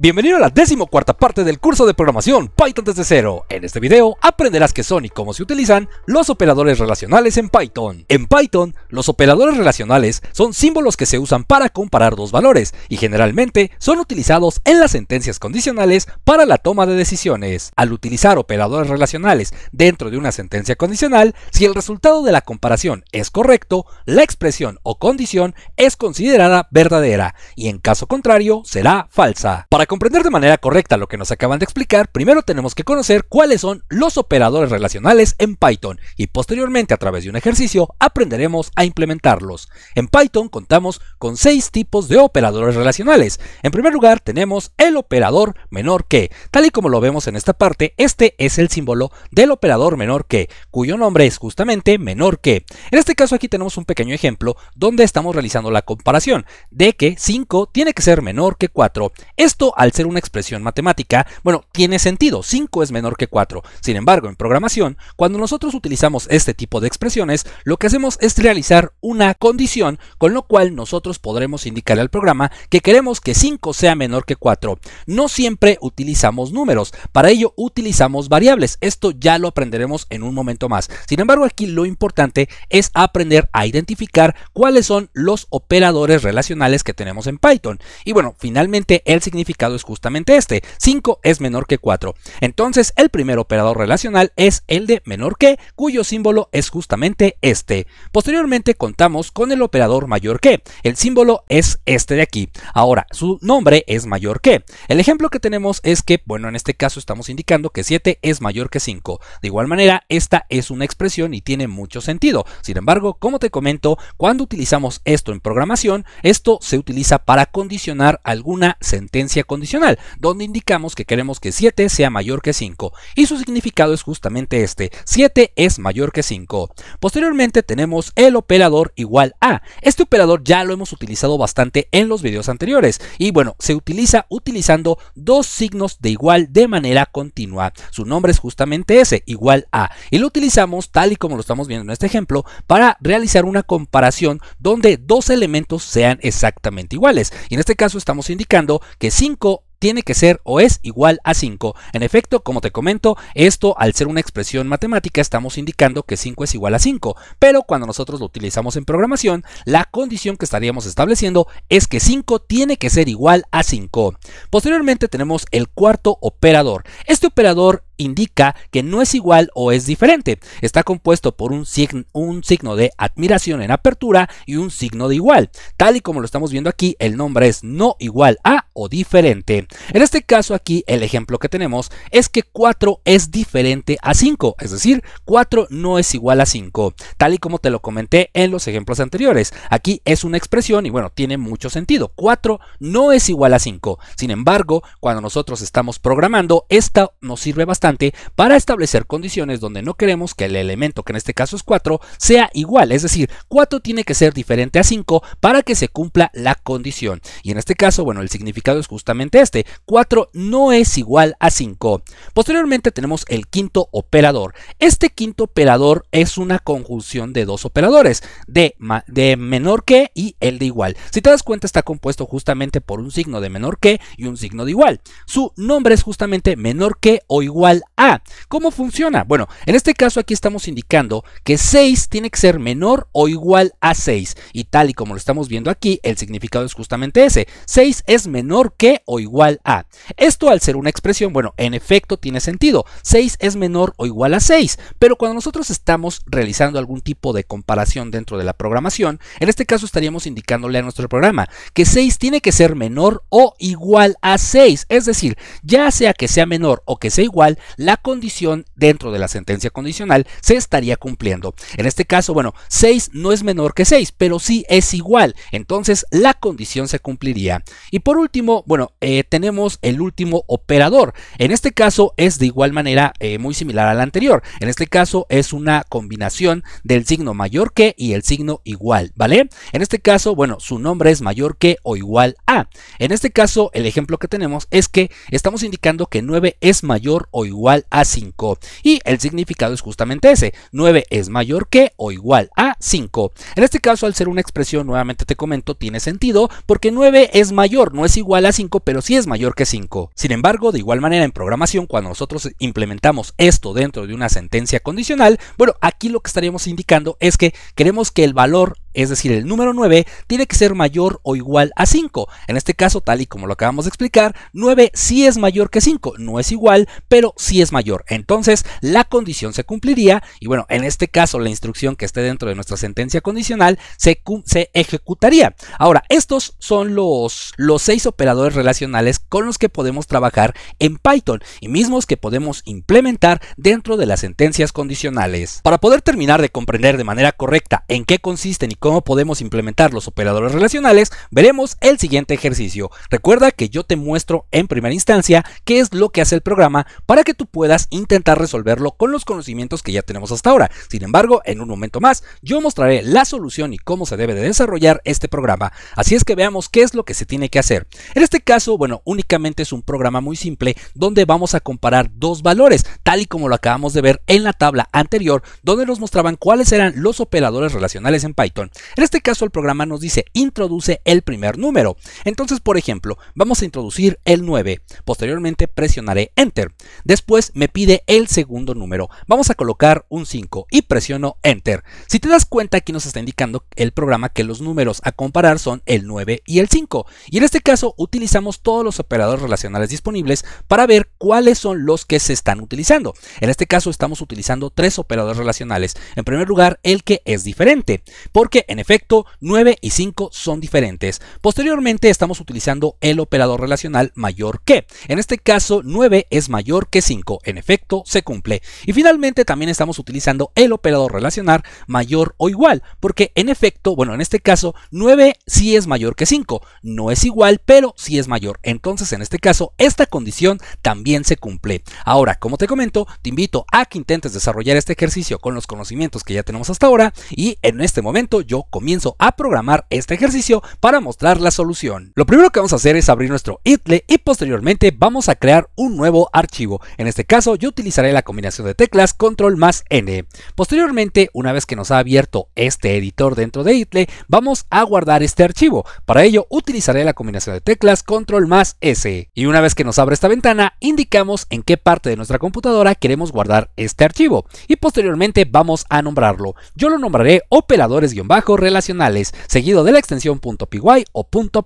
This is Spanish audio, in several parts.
Bienvenido a la decimocuarta parte del curso de programación Python desde cero. En este video aprenderás qué son y cómo se utilizan los operadores relacionales en Python. En Python, los operadores relacionales son símbolos que se usan para comparar dos valores y generalmente son utilizados en las sentencias condicionales para la toma de decisiones. Al utilizar operadores relacionales dentro de una sentencia condicional, si el resultado de la comparación es correcto, la expresión o condición es considerada verdadera y en caso contrario será falsa. Para comprender de manera correcta lo que nos acaban de explicar, primero tenemos que conocer cuáles son los operadores relacionales en Python y posteriormente a través de un ejercicio aprenderemos a implementarlos. En Python contamos con seis tipos de operadores relacionales. En primer lugar tenemos el operador menor que. Tal y como lo vemos en esta parte, este es el símbolo del operador menor que, cuyo nombre es justamente menor que. En este caso aquí tenemos un pequeño ejemplo donde estamos realizando la comparación de que 5 tiene que ser menor que 4. Esto al ser una expresión matemática, bueno, tiene sentido, 5 es menor que 4. Sin embargo, en programación, cuando nosotros utilizamos este tipo de expresiones, lo que hacemos es realizar una condición con lo cual nosotros podremos indicar al programa que queremos que 5 sea menor que 4. No siempre utilizamos números, para ello utilizamos variables. Esto ya lo aprenderemos en un momento más. Sin embargo, aquí lo importante es aprender a identificar cuáles son los operadores relacionales que tenemos en Python. Y bueno, finalmente el significado es justamente este. 5 es menor que 4. Entonces, el primer operador relacional es el de menor que, cuyo símbolo es justamente este. Posteriormente contamos con el operador mayor que. El símbolo es este de aquí. Ahora, su nombre es mayor que. El ejemplo que tenemos es que, bueno, en este caso estamos indicando que 7 es mayor que 5. De igual manera, esta es una expresión y tiene mucho sentido. Sin embargo, como te comento, cuando utilizamos esto en programación, esto se utiliza para condicionar alguna sentencia con donde indicamos que queremos que 7 sea mayor que 5, y su significado es justamente este, 7 es mayor que 5. Posteriormente tenemos el operador igual a, este operador ya lo hemos utilizado bastante en los videos anteriores, y bueno, se utiliza utilizando dos signos de igual de manera continua, su nombre es justamente ese, igual a, y lo utilizamos tal y como lo estamos viendo en este ejemplo, para realizar una comparación donde dos elementos sean exactamente iguales, y en este caso estamos indicando que 5 tiene que ser o es igual a 5. En efecto, como te comento, esto al ser una expresión matemática estamos indicando que 5 es igual a 5, pero cuando nosotros lo utilizamos en programación, la condición que estaríamos estableciendo es que 5 tiene que ser igual a 5. Posteriormente tenemos el cuarto operador. Este operador indica que no es igual o es diferente. Está compuesto por un, signo de admiración en apertura y un signo de igual. Tal y como lo estamos viendo aquí, el nombre es no igual a o diferente. En este caso aquí, el ejemplo que tenemos es que 4 es diferente a 5, es decir, 4 no es igual a 5, tal y como te lo comenté en los ejemplos anteriores. Aquí es una expresión y bueno, tiene mucho sentido. 4 no es igual a 5. Sin embargo, cuando nosotros estamos programando, esta nos sirve bastante para establecer condiciones donde no queremos que el elemento, que en este caso es 4, sea igual. Es decir, 4 tiene que ser diferente a 5 para que se cumpla la condición. Y en este caso, bueno, el significado es justamente este. 4 no es igual a 5. Posteriormente tenemos el quinto operador. Este quinto operador es una conjunción de dos operadores, de menor que y el de igual. Si te das cuenta, está compuesto justamente por un signo de menor que y un signo de igual. Su nombre es justamente menor que o igual a. ¿Cómo funciona? Bueno, en este caso aquí estamos indicando que 6 tiene que ser menor o igual a 6. Y tal y como lo estamos viendo aquí, el significado es justamente ese. 6 es menor que o igual a. Esto al ser una expresión, bueno, en efecto tiene sentido. 6 es menor o igual a 6. Pero cuando nosotros estamos realizando algún tipo de comparación dentro de la programación, en este caso estaríamos indicándole a nuestro programa que 6 tiene que ser menor o igual a 6. Es decir, ya sea que sea menor o que sea igual, la condición dentro de la sentencia condicional se estaría cumpliendo. En este caso, bueno, 6 no es menor que 6, pero sí es igual. Entonces, la condición se cumpliría. Y por último, bueno, eh, tenemos el último operador. En este caso es de igual manera eh, muy similar al anterior. En este caso es una combinación del signo mayor que y el signo igual, ¿vale? En este caso, bueno, su nombre es mayor que o igual a. En este caso, el ejemplo que tenemos es que estamos indicando que 9 es mayor o igual igual a 5. Y el significado es justamente ese, 9 es mayor que o igual a 5. En este caso, al ser una expresión, nuevamente te comento, tiene sentido porque 9 es mayor, no es igual a 5, pero sí es mayor que 5. Sin embargo, de igual manera en programación, cuando nosotros implementamos esto dentro de una sentencia condicional, bueno, aquí lo que estaríamos indicando es que queremos que el valor es decir, el número 9, tiene que ser mayor o igual a 5. En este caso, tal y como lo acabamos de explicar, 9 sí es mayor que 5, no es igual, pero sí es mayor. Entonces, la condición se cumpliría y bueno, en este caso, la instrucción que esté dentro de nuestra sentencia condicional se, ejecutaría. Ahora, estos son los, los seis operadores relacionales con los que podemos trabajar en Python y mismos que podemos implementar dentro de las sentencias condicionales. Para poder terminar de comprender de manera correcta en qué consisten y cómo cómo podemos implementar los operadores relacionales, veremos el siguiente ejercicio. Recuerda que yo te muestro en primera instancia qué es lo que hace el programa para que tú puedas intentar resolverlo con los conocimientos que ya tenemos hasta ahora. Sin embargo, en un momento más, yo mostraré la solución y cómo se debe de desarrollar este programa. Así es que veamos qué es lo que se tiene que hacer. En este caso, bueno, únicamente es un programa muy simple donde vamos a comparar dos valores, tal y como lo acabamos de ver en la tabla anterior, donde nos mostraban cuáles eran los operadores relacionales en Python. En este caso el programa nos dice introduce el primer número. Entonces, por ejemplo, vamos a introducir el 9. Posteriormente presionaré Enter. Después me pide el segundo número. Vamos a colocar un 5 y presiono Enter. Si te das cuenta, aquí nos está indicando el programa que los números a comparar son el 9 y el 5. Y en este caso utilizamos todos los operadores relacionales disponibles para ver cuáles son los que se están utilizando. En este caso estamos utilizando tres operadores relacionales. En primer lugar, el que es diferente, porque en efecto 9 y 5 son diferentes. Posteriormente estamos utilizando el operador relacional mayor que. En este caso 9 es mayor que 5, en efecto se cumple. Y finalmente también estamos utilizando el operador relacional mayor o igual, porque en efecto, bueno, en este caso 9 sí es mayor que 5, no es igual, pero sí es mayor. Entonces en este caso esta condición también se cumple. Ahora, como te comento, te invito a que intentes desarrollar este ejercicio con los conocimientos que ya tenemos hasta ahora y en este momento yo comienzo a programar este ejercicio para mostrar la solución. Lo primero que vamos a hacer es abrir nuestro itle y posteriormente vamos a crear un nuevo archivo. En este caso yo utilizaré la combinación de teclas control más n. Posteriormente, una vez que nos ha abierto este editor dentro de itle, vamos a guardar este archivo. Para ello utilizaré la combinación de teclas control más s. Y una vez que nos abre esta ventana, indicamos en qué parte de nuestra computadora queremos guardar este archivo. Y posteriormente vamos a nombrarlo. Yo lo nombraré operadores-bajo relacionales, seguido de la extensión .py o .py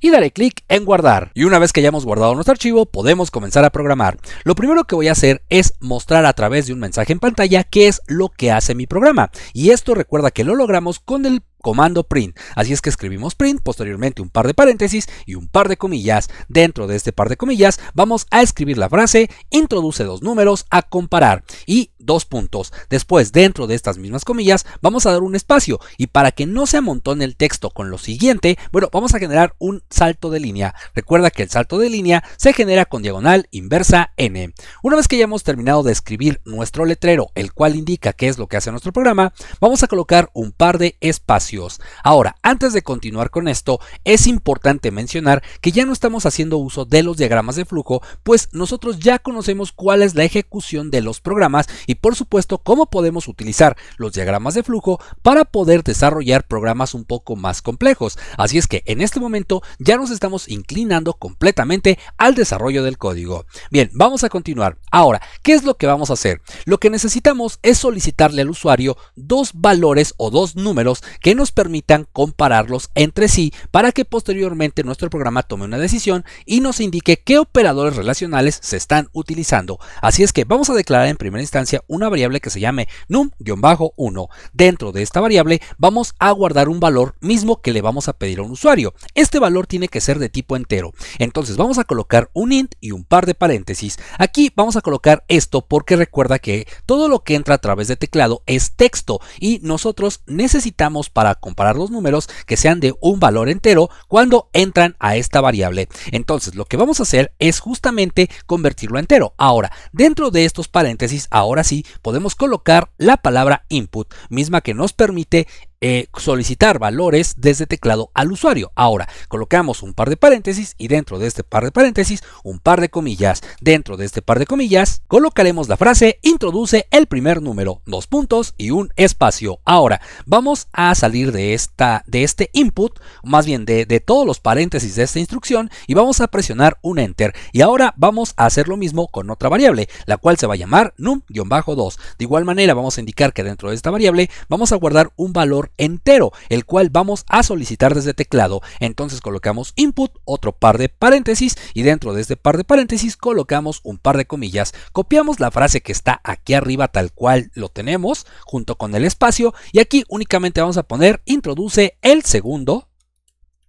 y daré clic en guardar. Y una vez que hayamos guardado nuestro archivo, podemos comenzar a programar. Lo primero que voy a hacer es mostrar a través de un mensaje en pantalla qué es lo que hace mi programa. Y esto recuerda que lo logramos con el comando print. Así es que escribimos print, posteriormente un par de paréntesis y un par de comillas. Dentro de este par de comillas vamos a escribir la frase introduce dos números a comparar y dos puntos. Después, dentro de estas mismas comillas, vamos a dar un espacio y para que no se amontone el texto con lo siguiente, bueno, vamos a generar un salto de línea. Recuerda que el salto de línea se genera con diagonal inversa n. Una vez que ya hemos terminado de escribir nuestro letrero, el cual indica qué es lo que hace nuestro programa, vamos a colocar un par de espacios Ahora, antes de continuar con esto, es importante mencionar que ya no estamos haciendo uso de los diagramas de flujo, pues nosotros ya conocemos cuál es la ejecución de los programas y por supuesto cómo podemos utilizar los diagramas de flujo para poder desarrollar programas un poco más complejos. Así es que en este momento ya nos estamos inclinando completamente al desarrollo del código. Bien, vamos a continuar. Ahora, ¿qué es lo que vamos a hacer? Lo que necesitamos es solicitarle al usuario dos valores o dos números que nos permitan compararlos entre sí para que posteriormente nuestro programa tome una decisión y nos indique qué operadores relacionales se están utilizando. Así es que vamos a declarar en primera instancia una variable que se llame num-1. Dentro de esta variable vamos a guardar un valor mismo que le vamos a pedir a un usuario. Este valor tiene que ser de tipo entero. Entonces vamos a colocar un int y un par de paréntesis. Aquí vamos a colocar esto porque recuerda que todo lo que entra a través de teclado es texto y nosotros necesitamos para comparar los números que sean de un valor entero cuando entran a esta variable. Entonces lo que vamos a hacer es justamente convertirlo a entero. Ahora, dentro de estos paréntesis, ahora sí podemos colocar la palabra input, misma que nos permite eh, solicitar valores desde teclado al usuario. Ahora, colocamos un par de paréntesis y dentro de este par de paréntesis, un par de comillas. Dentro de este par de comillas, colocaremos la frase introduce el primer número, dos puntos y un espacio. Ahora, vamos a salir de, esta, de este input, más bien de, de todos los paréntesis de esta instrucción y vamos a presionar un enter. Y ahora vamos a hacer lo mismo con otra variable, la cual se va a llamar num-2. De igual manera, vamos a indicar que dentro de esta variable vamos a guardar un valor entero, el cual vamos a solicitar desde teclado. Entonces colocamos input, otro par de paréntesis y dentro de este par de paréntesis colocamos un par de comillas. Copiamos la frase que está aquí arriba tal cual lo tenemos junto con el espacio y aquí únicamente vamos a poner introduce el segundo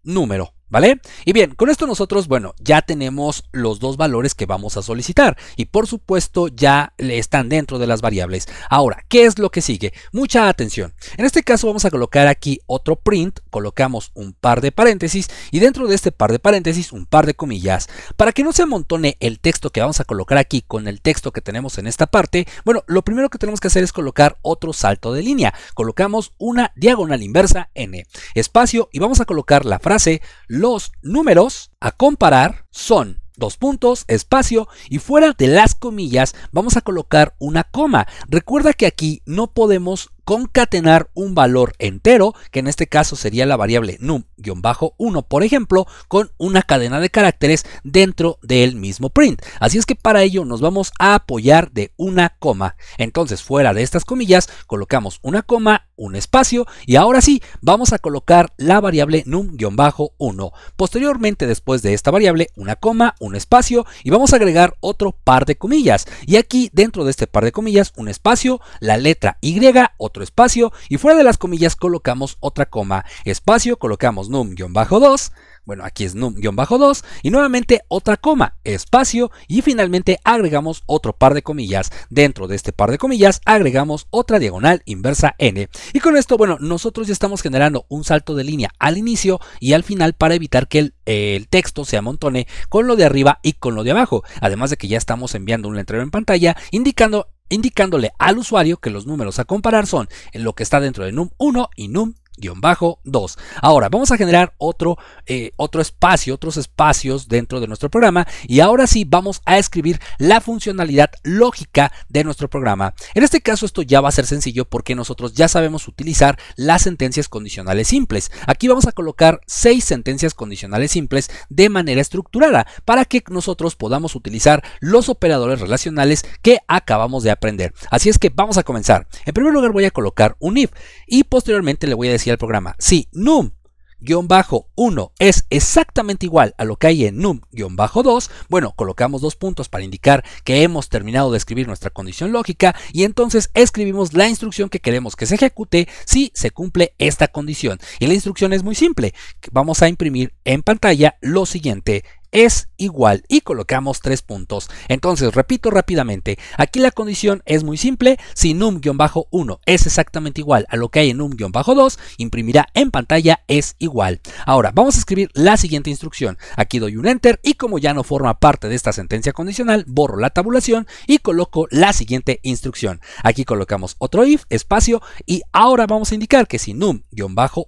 número. ¿Vale? Y bien, con esto nosotros, bueno, ya tenemos los dos valores que vamos a solicitar y por supuesto ya están dentro de las variables. Ahora, ¿qué es lo que sigue? Mucha atención. En este caso vamos a colocar aquí otro print, colocamos un par de paréntesis y dentro de este par de paréntesis un par de comillas. Para que no se amontone el texto que vamos a colocar aquí con el texto que tenemos en esta parte, bueno, lo primero que tenemos que hacer es colocar otro salto de línea. Colocamos una diagonal inversa n, espacio y vamos a colocar la frase los números a comparar son dos puntos, espacio y fuera de las comillas vamos a colocar una coma. Recuerda que aquí no podemos concatenar un valor entero, que en este caso sería la variable num-1, por ejemplo, con una cadena de caracteres dentro del mismo print. Así es que para ello nos vamos a apoyar de una coma. Entonces, fuera de estas comillas, colocamos una coma, un espacio y ahora sí, vamos a colocar la variable num-1. Posteriormente, después de esta variable, una coma, un espacio y vamos a agregar otro par de comillas. Y aquí, dentro de este par de comillas, un espacio, la letra Y, o espacio y fuera de las comillas colocamos otra coma, espacio, colocamos num-2, bueno, aquí es num-2 y nuevamente otra coma, espacio y finalmente agregamos otro par de comillas. Dentro de este par de comillas agregamos otra diagonal inversa n. Y con esto, bueno, nosotros ya estamos generando un salto de línea al inicio y al final para evitar que el, el texto se amontone con lo de arriba y con lo de abajo. Además de que ya estamos enviando un letrero en pantalla indicando indicándole al usuario que los números a comparar son en lo que está dentro de num1 y num Guión bajo 2. Ahora vamos a generar otro, eh, otro espacio, otros espacios dentro de nuestro programa y ahora sí vamos a escribir la funcionalidad lógica de nuestro programa. En este caso esto ya va a ser sencillo porque nosotros ya sabemos utilizar las sentencias condicionales simples. Aquí vamos a colocar seis sentencias condicionales simples de manera estructurada para que nosotros podamos utilizar los operadores relacionales que acabamos de aprender. Así es que vamos a comenzar. En primer lugar voy a colocar un if y posteriormente le voy a decir al el programa, si num-1 es exactamente igual a lo que hay en num-2, bueno, colocamos dos puntos para indicar que hemos terminado de escribir nuestra condición lógica y entonces escribimos la instrucción que queremos que se ejecute si se cumple esta condición. Y la instrucción es muy simple, vamos a imprimir en pantalla lo siguiente es igual y colocamos tres puntos. Entonces, repito rápidamente, aquí la condición es muy simple, si num-1 es exactamente igual a lo que hay en num-2, imprimirá en pantalla es igual. Ahora, vamos a escribir la siguiente instrucción. Aquí doy un enter y como ya no forma parte de esta sentencia condicional, borro la tabulación y coloco la siguiente instrucción. Aquí colocamos otro if, espacio, y ahora vamos a indicar que si num-1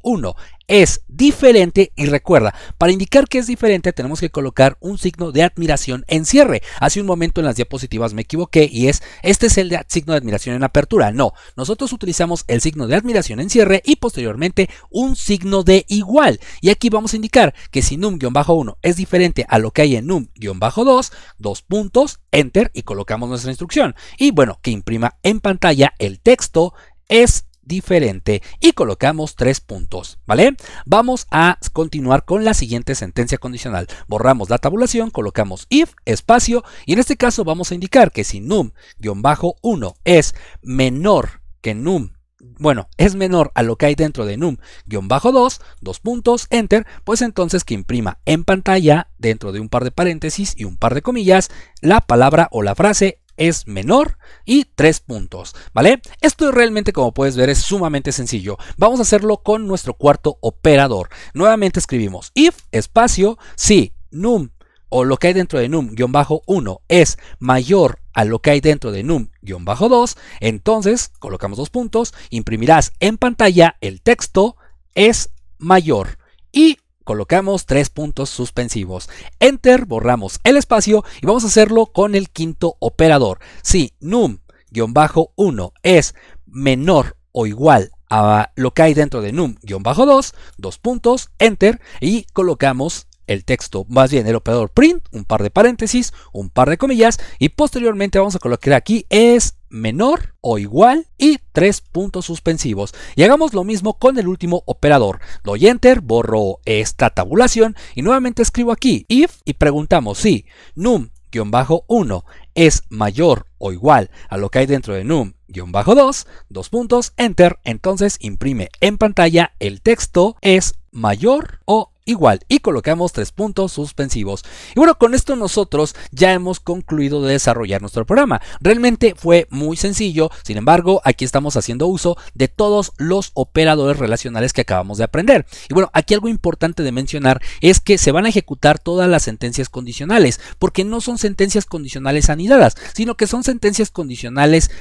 es diferente y recuerda, para indicar que es diferente tenemos que colocar un signo de admiración en cierre. Hace un momento en las diapositivas me equivoqué y es, este es el signo de admiración en apertura. No, nosotros utilizamos el signo de admiración en cierre y posteriormente un signo de igual. Y aquí vamos a indicar que si num-1 es diferente a lo que hay en num-2, dos puntos, enter y colocamos nuestra instrucción. Y bueno, que imprima en pantalla el texto es diferente y colocamos tres puntos, ¿vale? Vamos a continuar con la siguiente sentencia condicional. Borramos la tabulación, colocamos if, espacio, y en este caso vamos a indicar que si num-1 es menor que num bueno, es menor a lo que hay dentro de num-2, dos puntos, enter, pues entonces que imprima en pantalla, dentro de un par de paréntesis y un par de comillas, la palabra o la frase es menor y tres puntos, ¿vale? Esto realmente como puedes ver es sumamente sencillo. Vamos a hacerlo con nuestro cuarto operador. Nuevamente escribimos if espacio si num o lo que hay dentro de num-1 es mayor a lo que hay dentro de num-2, entonces colocamos dos puntos, imprimirás en pantalla el texto es mayor y colocamos tres puntos suspensivos. Enter, borramos el espacio y vamos a hacerlo con el quinto operador. Si num-1 es menor o igual a lo que hay dentro de num-2, dos puntos, enter y colocamos el texto, más bien el operador print, un par de paréntesis, un par de comillas y posteriormente vamos a colocar aquí es menor o igual y tres puntos suspensivos. Y hagamos lo mismo con el último operador. Doy enter, borro esta tabulación y nuevamente escribo aquí if y preguntamos si num-1 es mayor o igual a lo que hay dentro de num-2, dos puntos, enter, entonces imprime en pantalla el texto es mayor o igual y colocamos tres puntos suspensivos. Y bueno, con esto nosotros ya hemos concluido de desarrollar nuestro programa. Realmente fue muy sencillo, sin embargo, aquí estamos haciendo uso de todos los operadores relacionales que acabamos de aprender. Y bueno, aquí algo importante de mencionar es que se van a ejecutar todas las sentencias condicionales, porque no son sentencias condicionales anidadas, sino que son sentencias condicionales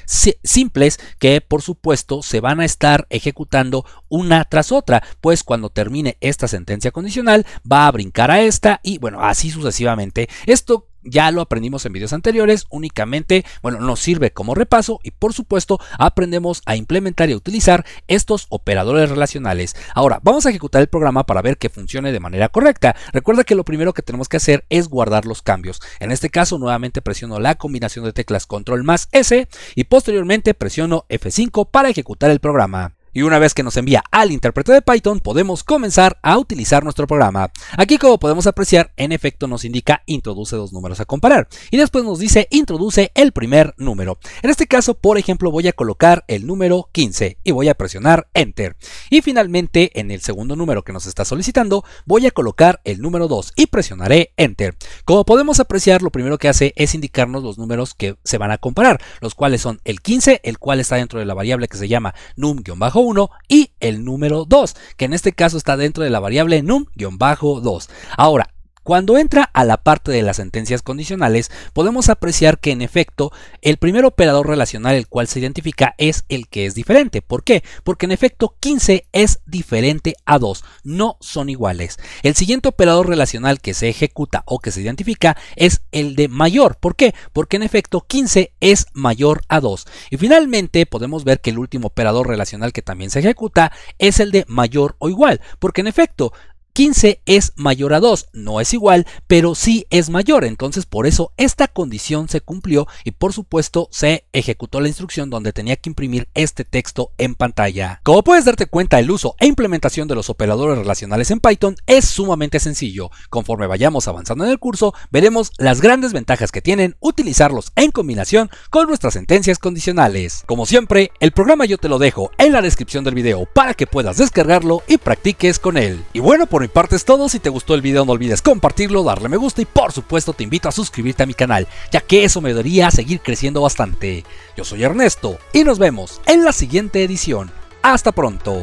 simples que por supuesto se van a estar ejecutando una tras otra, pues cuando termine esta sentencia condicional va a brincar a esta y bueno, así sucesivamente. Esto ya lo aprendimos en vídeos anteriores, únicamente, bueno, nos sirve como repaso y por supuesto aprendemos a implementar y utilizar estos operadores relacionales. Ahora, vamos a ejecutar el programa para ver que funcione de manera correcta. Recuerda que lo primero que tenemos que hacer es guardar los cambios. En este caso, nuevamente presiono la combinación de teclas control más S y posteriormente presiono F5 para ejecutar el programa. Y una vez que nos envía al intérprete de Python, podemos comenzar a utilizar nuestro programa. Aquí como podemos apreciar, en efecto nos indica introduce dos números a comparar. Y después nos dice introduce el primer número. En este caso, por ejemplo, voy a colocar el número 15 y voy a presionar Enter. Y finalmente, en el segundo número que nos está solicitando, voy a colocar el número 2 y presionaré Enter. Como podemos apreciar, lo primero que hace es indicarnos los números que se van a comparar, los cuales son el 15, el cual está dentro de la variable que se llama num-1 1 y el número 2, que en este caso está dentro de la variable num-2. Ahora, cuando entra a la parte de las sentencias condicionales, podemos apreciar que en efecto el primer operador relacional el cual se identifica es el que es diferente. ¿Por qué? Porque en efecto 15 es diferente a 2, no son iguales. El siguiente operador relacional que se ejecuta o que se identifica es el de mayor. ¿Por qué? Porque en efecto 15 es mayor a 2. Y finalmente podemos ver que el último operador relacional que también se ejecuta es el de mayor o igual, porque en efecto 15 es mayor a 2, no es igual, pero sí es mayor, entonces por eso esta condición se cumplió y por supuesto se ejecutó la instrucción donde tenía que imprimir este texto en pantalla. Como puedes darte cuenta, el uso e implementación de los operadores relacionales en Python es sumamente sencillo. Conforme vayamos avanzando en el curso, veremos las grandes ventajas que tienen utilizarlos en combinación con nuestras sentencias condicionales. Como siempre, el programa yo te lo dejo en la descripción del video para que puedas descargarlo y practiques con él. Y bueno, por partes todo. Si te gustó el video no olvides compartirlo, darle me gusta y por supuesto te invito a suscribirte a mi canal, ya que eso me debería a seguir creciendo bastante. Yo soy Ernesto y nos vemos en la siguiente edición. Hasta pronto.